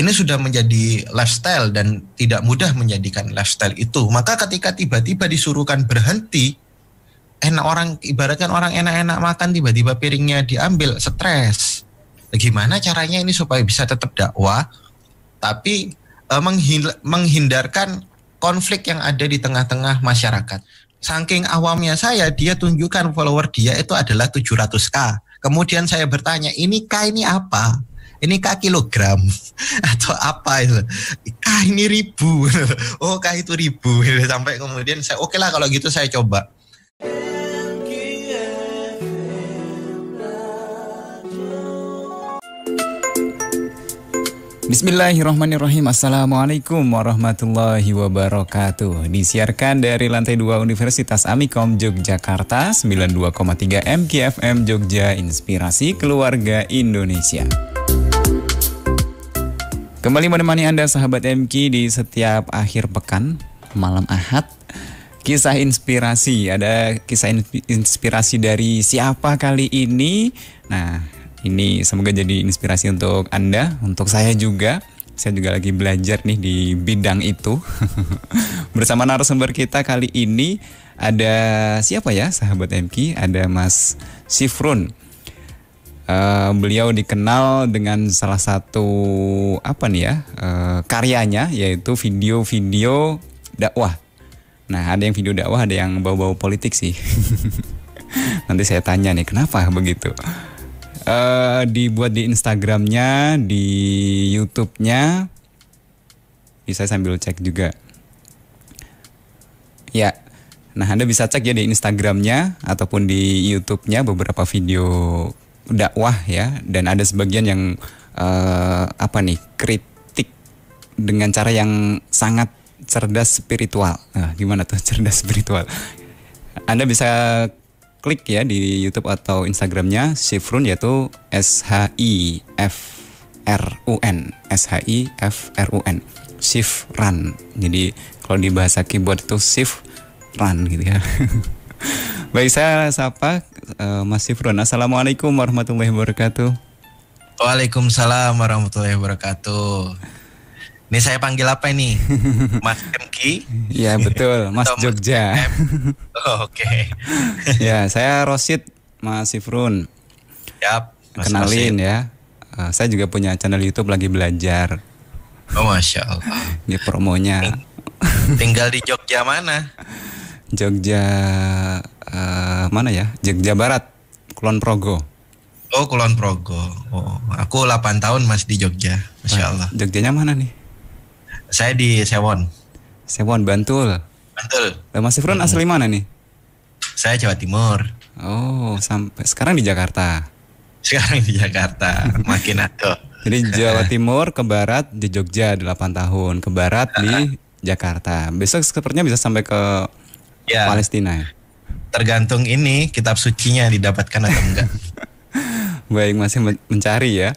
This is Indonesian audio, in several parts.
ini sudah menjadi lifestyle dan tidak mudah menjadikan lifestyle itu. Maka ketika tiba-tiba disuruhkan berhenti, enak orang ibaratkan orang enak-enak makan tiba-tiba piringnya diambil, stres. Bagaimana gimana caranya ini supaya bisa tetap dakwah tapi eh, menghindarkan konflik yang ada di tengah-tengah masyarakat. Saking awamnya saya, dia tunjukkan follower dia itu adalah 700k. Kemudian saya bertanya, ini k ini apa? ini kah kilogram atau apa itu kah ini ribu oh kah itu ribu sampai kemudian saya oke okay lah kalau gitu saya coba Bismillahirrahmanirrahim Assalamualaikum warahmatullahi wabarakatuh Disiarkan dari lantai 2 Universitas Amikom Yogyakarta 92,3 MKFM Jogja Inspirasi Keluarga Indonesia Kembali menemani Anda sahabat MK di setiap akhir pekan, malam Ahad. Kisah inspirasi, ada kisah inspirasi dari siapa kali ini? Nah, ini semoga jadi inspirasi untuk Anda, untuk saya juga. Saya juga lagi belajar nih di bidang itu. Bersama narasumber kita kali ini ada siapa ya sahabat MK? Ada Mas Sifrun. Eh, beliau dikenal dengan salah satu apa nih ya uh, karyanya yaitu video-video dakwah. Nah ada yang video dakwah, ada yang bau-bau politik sih. Nanti saya tanya nih kenapa begitu. Uh, dibuat di Instagramnya, di YouTube-nya, bisa sambil cek juga. Ya, nah Anda bisa cek ya di Instagramnya ataupun di YouTube-nya beberapa video dakwah ya dan ada sebagian yang uh, apa nih kritik dengan cara yang sangat cerdas spiritual. Nah, gimana tuh cerdas spiritual? Anda bisa klik ya di YouTube atau Instagramnya Shifrun yaitu S H I F R U N S H I F R U N Shifran. Jadi kalau di bahasa keyboard itu shift run gitu ya. Baik, saya sapa uh, Mas Sifron. Assalamualaikum warahmatullahi wabarakatuh. Waalaikumsalam warahmatullahi wabarakatuh. Ini saya panggil apa ini? Mas Demki? Iya betul, Mas Jogja. Oh, Oke. Okay. ya, saya Rosid Mas Sifrun. Yap. Mas Kenalin Rosid. ya. Uh, saya juga punya channel YouTube lagi belajar. Oh masya Allah. Ini promonya. tinggal di Jogja mana? Jogja uh, mana ya Jogja Barat Kulon Progo Oh Kulon Progo oh, aku 8 tahun masih di Jogja Masya Allah Jogjanya mana nih saya di Sewon Sewon Bantul Bantul nah, Mas Ifron hmm. asli mana nih saya Jawa Timur Oh sampai sekarang di Jakarta sekarang di Jakarta makin ada jadi Jawa Timur ke barat di Jogja 8 tahun, ke barat di Jakarta. Besok sepertinya bisa sampai ke ya. Palestina ya tergantung ini kitab sucinya didapatkan atau enggak. Baik, masih mencari ya.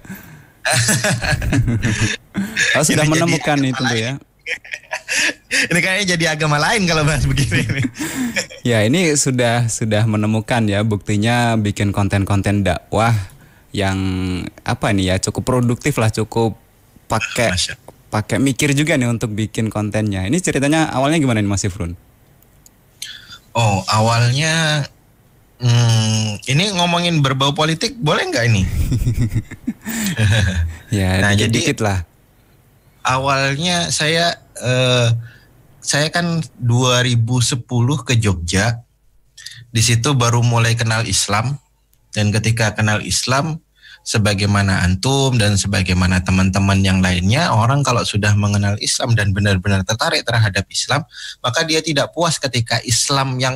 oh, sudah menemukan itu ya. lain. ya. ini kayaknya jadi agama lain kalau bahas begini. ya, ini sudah sudah menemukan ya buktinya bikin konten-konten dakwah yang apa nih ya cukup produktif lah, cukup pakai pakai mikir juga nih untuk bikin kontennya. Ini ceritanya awalnya gimana nih Mas Ifrun? Oh, awalnya hmm, ini ngomongin berbau politik boleh nggak ini? ya, nah dikit, jadi dikit lah. Awalnya saya eh, saya kan 2010 ke Jogja. Di situ baru mulai kenal Islam dan ketika kenal Islam sebagaimana antum dan sebagaimana teman-teman yang lainnya orang kalau sudah mengenal Islam dan benar-benar tertarik terhadap Islam maka dia tidak puas ketika Islam yang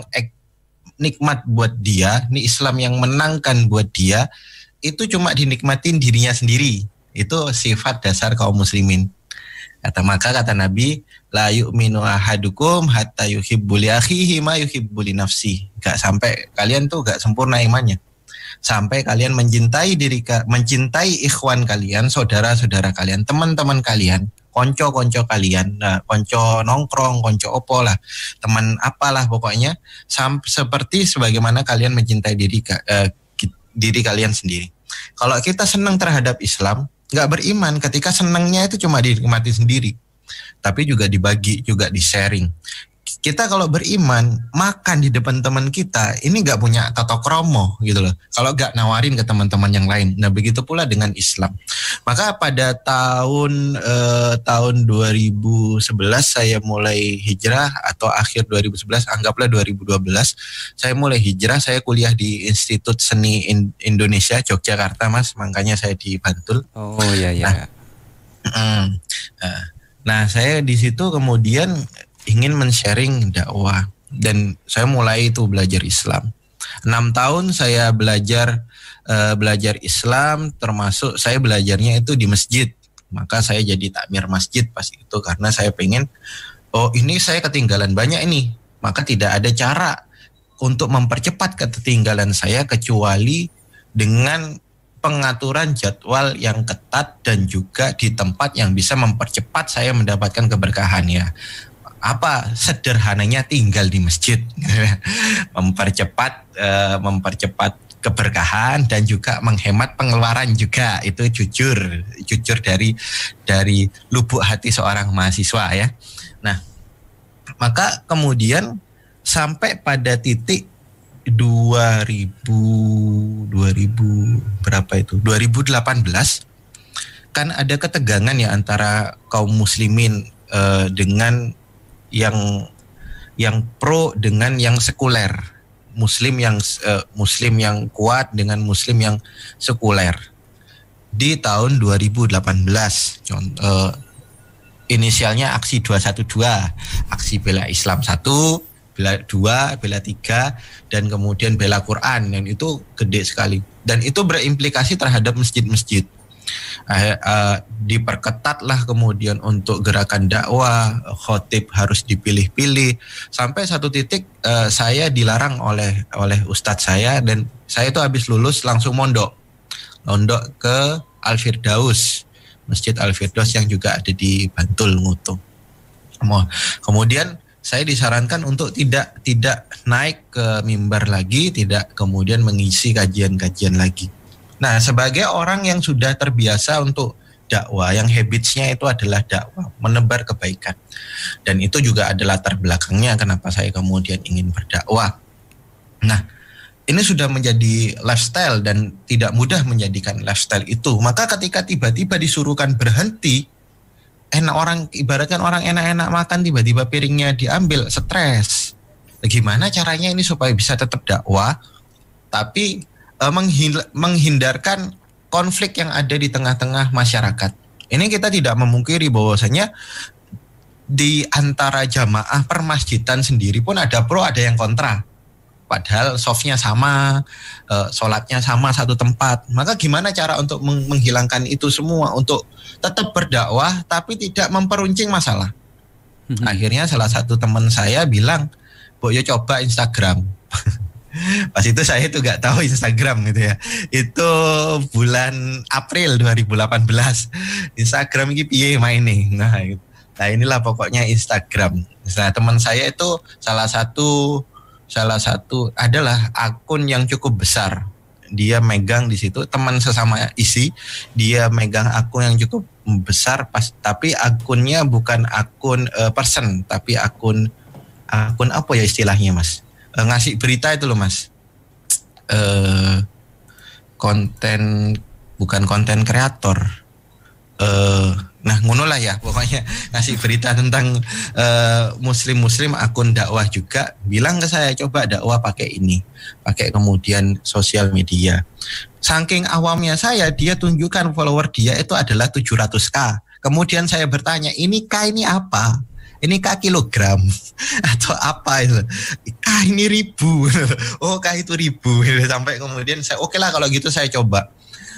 nikmat buat dia, ini Islam yang menangkan buat dia itu cuma dinikmatin dirinya sendiri. Itu sifat dasar kaum muslimin. Kata maka kata Nabi, la yu'minu ahadukum hatta yuhibbul akhihi ma nafsi. Gak sampai kalian tuh gak sempurna imannya sampai kalian mencintai diri mencintai ikhwan kalian, saudara-saudara kalian, teman-teman kalian, konco-konco kalian, nah, konco nongkrong, konco opo lah, teman apalah pokoknya, sam seperti sebagaimana kalian mencintai diri eh, diri kalian sendiri. Kalau kita senang terhadap Islam, nggak beriman ketika senangnya itu cuma dinikmati sendiri tapi juga dibagi juga di sharing kita kalau beriman makan di depan teman kita ini nggak punya tato kromo gitu loh kalau nggak nawarin ke teman-teman yang lain nah begitu pula dengan Islam maka pada tahun eh, tahun 2011 saya mulai hijrah atau akhir 2011 anggaplah 2012 saya mulai hijrah saya kuliah di Institut Seni In Indonesia Yogyakarta mas makanya saya di Bantul oh iya iya nah, mm, nah saya di situ kemudian ingin men-sharing dakwah dan saya mulai itu belajar Islam. Enam tahun saya belajar uh, belajar Islam termasuk saya belajarnya itu di masjid. Maka saya jadi takmir masjid pas itu karena saya pengen oh ini saya ketinggalan banyak ini. Maka tidak ada cara untuk mempercepat ketinggalan saya kecuali dengan pengaturan jadwal yang ketat dan juga di tempat yang bisa mempercepat saya mendapatkan keberkahan ya apa sederhananya tinggal di masjid mempercepat uh, mempercepat keberkahan dan juga menghemat pengeluaran juga itu jujur jujur dari dari lubuk hati seorang mahasiswa ya nah maka kemudian sampai pada titik 2000 2000 berapa itu 2018 kan ada ketegangan ya antara kaum muslimin eh, dengan yang yang pro dengan yang sekuler, muslim yang uh, muslim yang kuat dengan muslim yang sekuler. Di tahun 2018 contoh eh, inisialnya aksi 212, aksi bela Islam 1, bela 2, bela 3 dan kemudian bela Quran yang itu gede sekali. Dan itu berimplikasi terhadap masjid-masjid Uh, uh, diperketatlah kemudian untuk gerakan dakwah, khotib harus dipilih-pilih sampai satu titik uh, saya dilarang oleh oleh ustadz saya dan saya itu habis lulus langsung mondok. Mondok ke Al-Firdaus, Masjid Al-Firdaus yang juga ada di Bantul Ngutung. Kemudian saya disarankan untuk tidak tidak naik ke mimbar lagi, tidak kemudian mengisi kajian-kajian lagi. Nah, sebagai orang yang sudah terbiasa untuk dakwah yang habitsnya itu adalah dakwah menebar kebaikan dan itu juga adalah terbelakangnya kenapa saya kemudian ingin berdakwah nah ini sudah menjadi lifestyle dan tidak mudah menjadikan lifestyle itu maka ketika tiba-tiba disuruhkan berhenti enak orang ibaratkan orang enak-enak makan tiba-tiba piringnya diambil stres Bagaimana gimana caranya ini supaya bisa tetap dakwah tapi uh, menghindarkan konflik yang ada di tengah-tengah masyarakat. Ini kita tidak memungkiri bahwasanya di antara jamaah permasjidan sendiri pun ada pro ada yang kontra. Padahal softnya sama, eh, sholatnya sama satu tempat. Maka gimana cara untuk menghilangkan itu semua untuk tetap berdakwah tapi tidak memperuncing masalah. Hmm. Akhirnya salah satu teman saya bilang, "Bu, yo coba Instagram." Pas itu saya itu gak tahu Instagram gitu ya. Itu bulan April 2018. Instagram ini piye main nih. Nah, gitu. nah inilah pokoknya Instagram. Nah teman saya itu salah satu salah satu adalah akun yang cukup besar. Dia megang di situ teman sesama isi, dia megang akun yang cukup besar pas tapi akunnya bukan akun uh, person tapi akun akun apa ya istilahnya Mas? uh, ngasih berita itu loh mas uh, konten bukan konten kreator uh, nah ngono lah ya pokoknya ngasih berita tentang uh, muslim muslim akun dakwah juga bilang ke saya coba dakwah pakai ini pakai kemudian sosial media saking awamnya saya dia tunjukkan follower dia itu adalah 700k kemudian saya bertanya ini k ini apa ini kah kilogram atau apa itu kah ini ribu oh kah itu ribu sampai kemudian saya oke lah kalau gitu saya coba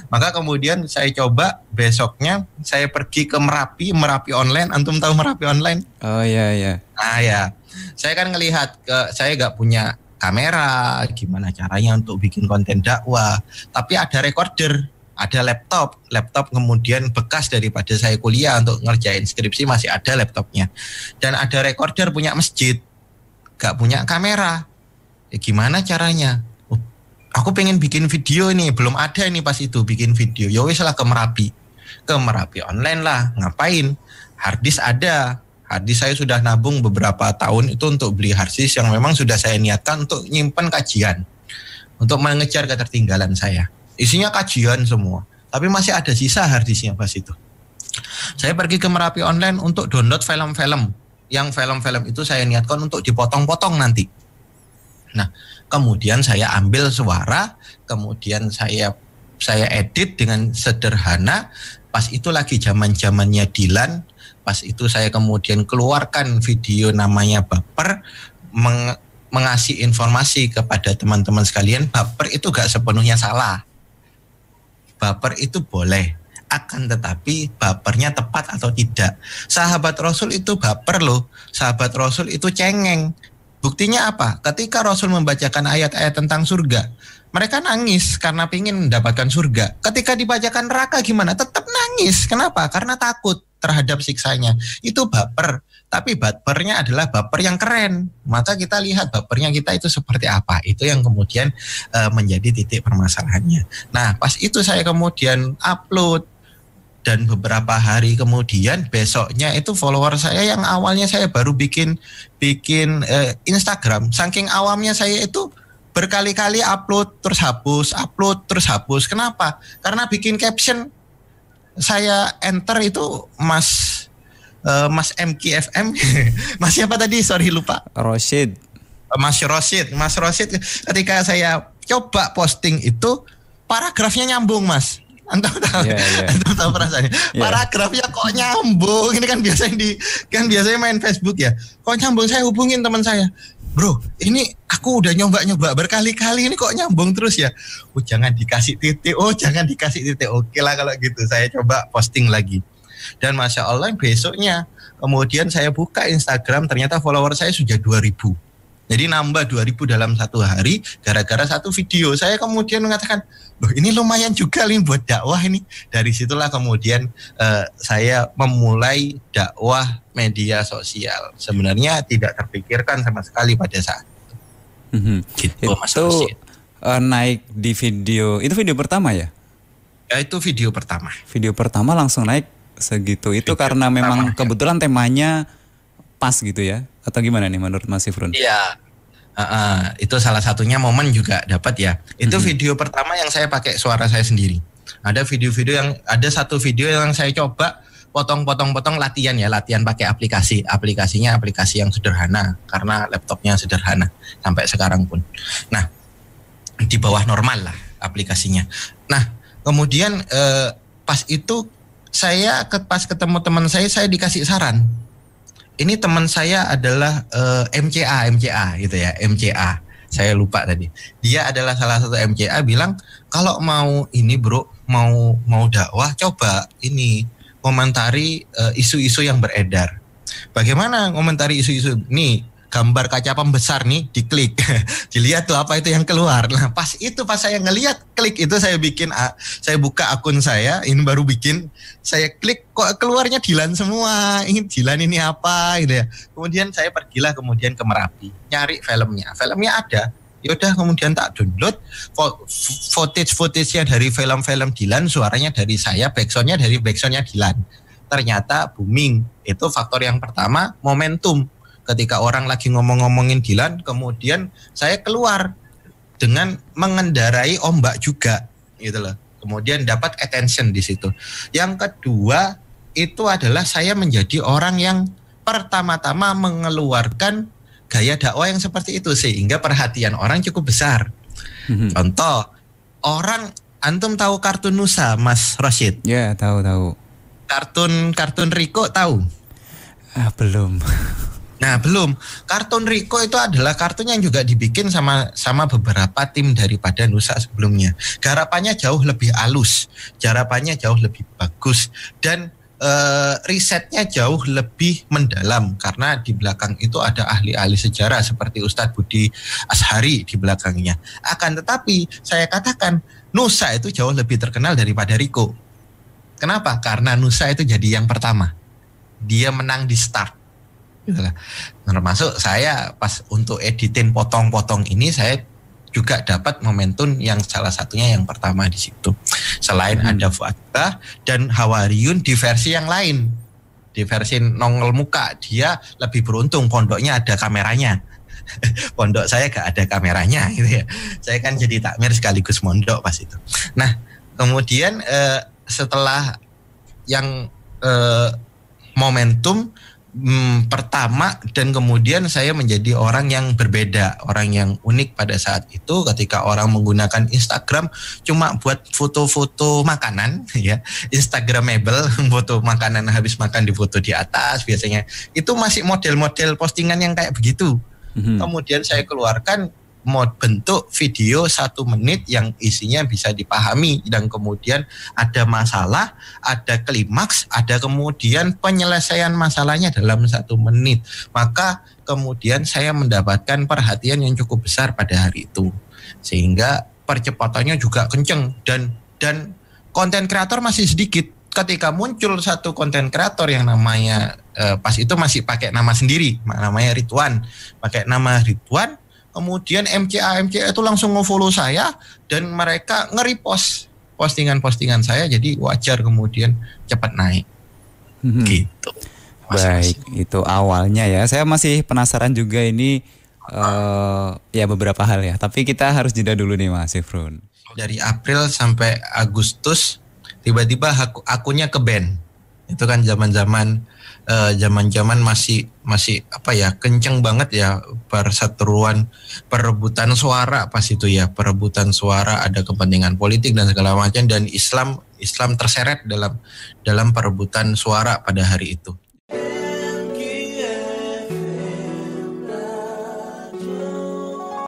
maka kemudian saya coba besoknya saya pergi ke Merapi Merapi online antum tahu Merapi online oh iya iya ah ya saya kan ngelihat ke saya nggak punya kamera gimana caranya untuk bikin konten dakwah tapi ada recorder ada laptop, laptop kemudian bekas daripada saya kuliah untuk ngerjain skripsi masih ada laptopnya. Dan ada recorder punya masjid, gak punya kamera. Ya gimana caranya? Oh, aku pengen bikin video nih, belum ada nih pas itu bikin video. Yowis ya lah ke Merapi. Ke Merapi online lah, ngapain? Harddisk ada. Harddisk saya sudah nabung beberapa tahun itu untuk beli harddisk yang memang sudah saya niatkan untuk nyimpan kajian. Untuk mengejar ketertinggalan saya Isinya kajian semua. Tapi masih ada sisa harddisknya pas itu. Saya pergi ke Merapi Online untuk download film-film. Yang film-film itu saya niatkan untuk dipotong-potong nanti. Nah, kemudian saya ambil suara, kemudian saya saya edit dengan sederhana. Pas itu lagi zaman-zamannya Dilan, pas itu saya kemudian keluarkan video namanya Baper meng, mengasih informasi kepada teman-teman sekalian, Baper itu gak sepenuhnya salah baper itu boleh akan tetapi bapernya tepat atau tidak. Sahabat Rasul itu baper loh, sahabat Rasul itu cengeng. Buktinya apa? Ketika Rasul membacakan ayat-ayat tentang surga, mereka nangis karena ingin mendapatkan surga. Ketika dibacakan neraka gimana? Tetap nangis. Kenapa? Karena takut terhadap siksanya. Itu baper, tapi bapernya adalah baper yang keren. Maka kita lihat bapernya kita itu seperti apa. Itu yang kemudian e, menjadi titik permasalahannya. Nah, pas itu saya kemudian upload dan beberapa hari kemudian besoknya itu follower saya yang awalnya saya baru bikin bikin e, Instagram, saking awamnya saya itu berkali-kali upload terus hapus, upload terus hapus. Kenapa? Karena bikin caption saya enter itu Mas uh, Mas MKFM Mas siapa tadi sorry lupa Rosid Mas Rosid Mas Rosid ketika saya coba posting itu paragrafnya nyambung Mas Antum tahu, yeah, yeah. Iya, iya. tahu perasaannya. Iya. Paragrafnya kok nyambung. Ini kan biasanya di kan biasanya main Facebook ya. Kok nyambung saya hubungin teman saya bro ini aku udah nyoba-nyoba berkali-kali ini kok nyambung terus ya oh jangan dikasih titik oh jangan dikasih titik oke lah kalau gitu saya coba posting lagi dan masya Allah besoknya kemudian saya buka Instagram ternyata follower saya sudah 2000 jadi nambah 2000 dalam satu hari gara-gara satu video. Saya kemudian mengatakan, "Loh, ini lumayan juga nih buat dakwah ini." Dari situlah kemudian uh, saya memulai dakwah media sosial. Sebenarnya tidak terpikirkan sama sekali pada saat itu. Mm -hmm. gitu, itu uh, naik di video. Itu video pertama ya? Ya itu video pertama. Video pertama langsung naik segitu. Itu video karena pertama, memang ya. kebetulan temanya pas gitu ya atau gimana nih menurut Mas Ifrun? Iya. Uh, uh, itu salah satunya momen juga dapat ya. Itu -hmm. video pertama yang saya pakai suara saya sendiri. Ada video-video yang ada satu video yang saya coba potong-potong-potong latihan ya, latihan pakai aplikasi. Aplikasinya aplikasi yang sederhana karena laptopnya sederhana sampai sekarang pun. Nah, di bawah normal lah aplikasinya. Nah, kemudian uh, pas itu saya ke, pas ketemu teman saya saya dikasih saran ini teman saya adalah uh, eh, MCA MCA gitu ya MCA saya lupa tadi dia adalah salah satu MCA bilang kalau mau ini bro mau mau dakwah coba ini komentari eh, isu-isu uh, isu -isu yang beredar bagaimana komentari isu-isu ini gambar kaca pembesar nih diklik dilihat tuh apa itu yang keluar nah pas itu pas saya ngelihat klik itu saya bikin ah, saya buka akun saya ini baru bikin saya klik kok keluarnya Dilan semua ini Dilan ini apa gitu ya kemudian saya pergilah kemudian ke Merapi nyari filmnya filmnya ada ya udah kemudian tak download footage footage-nya dari film-film Dilan suaranya dari saya backsoundnya dari backsoundnya Dilan ternyata booming itu faktor yang pertama momentum ketika orang lagi ngomong-ngomongin Dilan kemudian saya keluar dengan mengendarai ombak juga gitu loh kemudian dapat attention di situ yang kedua itu adalah saya menjadi orang yang pertama-tama mengeluarkan gaya dakwah yang seperti itu sehingga perhatian orang cukup besar mm contoh orang antum tahu kartun Nusa Mas Rashid ya yeah, tahu tahu kartun kartun Riko tahu ah, belum Nah, belum. Kartun Riko itu adalah kartun yang juga dibikin sama sama beberapa tim daripada Nusa sebelumnya. Garapannya jauh lebih halus, garapannya jauh lebih bagus dan Uh, risetnya jauh lebih mendalam karena di belakang itu ada ahli-ahli sejarah seperti Ustadz Budi Ashari di belakangnya. Akan tetapi saya katakan Nusa itu jauh lebih terkenal daripada Riko. Kenapa? Karena Nusa itu jadi yang pertama. Dia menang di start gitu lah. Termasuk saya pas untuk editin potong-potong ini saya juga dapat momentum yang salah satunya yang pertama di situ. Selain hmm. ada Fuadka dan Hawariun di versi yang lain. Di versi nongol muka dia lebih beruntung pondoknya ada kameranya. pondok saya gak ada kameranya gitu ya. Saya kan jadi takmir sekaligus mondok pas itu. Nah, kemudian eh, setelah yang eh, momentum hmm, pertama dan kemudian saya menjadi orang yang berbeda, orang yang unik pada saat itu ketika orang menggunakan Instagram cuma buat foto-foto makanan ya, Instagramable, foto makanan habis makan di foto di atas biasanya. Itu masih model-model postingan yang kayak begitu. mm Kemudian saya keluarkan mau bentuk video satu menit yang isinya bisa dipahami dan kemudian ada masalah, ada klimaks, ada kemudian penyelesaian masalahnya dalam satu menit. Maka kemudian saya mendapatkan perhatian yang cukup besar pada hari itu sehingga percepatannya juga kenceng dan dan konten kreator masih sedikit ketika muncul satu konten kreator yang namanya eh, pas itu masih pakai nama sendiri namanya Ridwan pakai nama Ridwan kemudian MCA MCA itu langsung nge-follow saya dan mereka nge-repost postingan-postingan saya jadi wajar kemudian cepat naik. Hmm. Gitu. Mas Baik, itu awalnya ya. Saya masih penasaran juga ini uh, ya beberapa hal ya, tapi kita harus jeda dulu nih Mas Ifrun. Dari April sampai Agustus tiba-tiba aku, akunya ke band. Itu kan zaman-zaman Eh, zaman-zaman uh, masih masih apa ya kenceng banget ya perseteruan perebutan suara pas itu ya perebutan suara ada kepentingan politik dan segala macam dan Islam Islam terseret dalam dalam perebutan suara pada hari itu.